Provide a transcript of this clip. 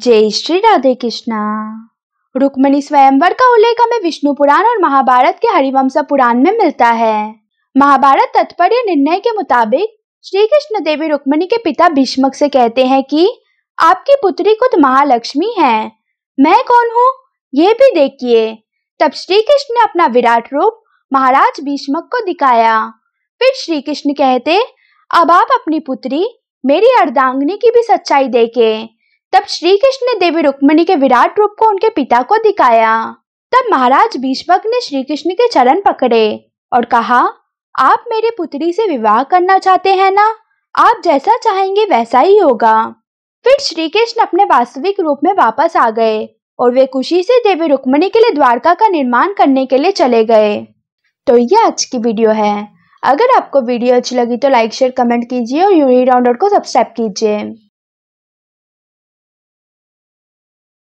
जय श्री राधे कृष्णा रुक्मणी स्वयंवर का उल्लेख हमें विष्णु पुराण और महाभारत के हरिवंश पुराण में मिलता है महाभारत तत्पर्य निर्णय के मुताबिक श्री कृष्ण देवी रुक्मणी के पिता भीष्मक से कहते हैं कि आपकी पुत्री खुद महालक्ष्मी है मैं कौन हूँ ये भी देखिए तब श्री कृष्ण ने अपना विराट रूप महाराज भीष्मक को दिखाया फिर श्री कृष्ण कहते अब आप अपनी पुत्री मेरी अर्धांगनी की भी सच्चाई देखे तब श्री कृष्ण ने देवी रुक्मणी के विराट रूप को उनके पिता को दिखाया तब महाराज भीष्मक ने श्री कृष्ण के चरण पकड़े और कहा आप मेरी पुत्री से विवाह करना चाहते हैं ना आप जैसा चाहेंगे वैसा ही होगा फिर श्री कृष्ण अपने वास्तविक रूप में वापस आ गए और वे खुशी से देवी रुक्मणी के लिए द्वारका का निर्माण करने के लिए चले गए तो ये आज की वीडियो है अगर आपको वीडियो अच्छी लगी तो लाइक शेयर कमेंट कीजिए और यूरी को सब्सक्राइब कीजिए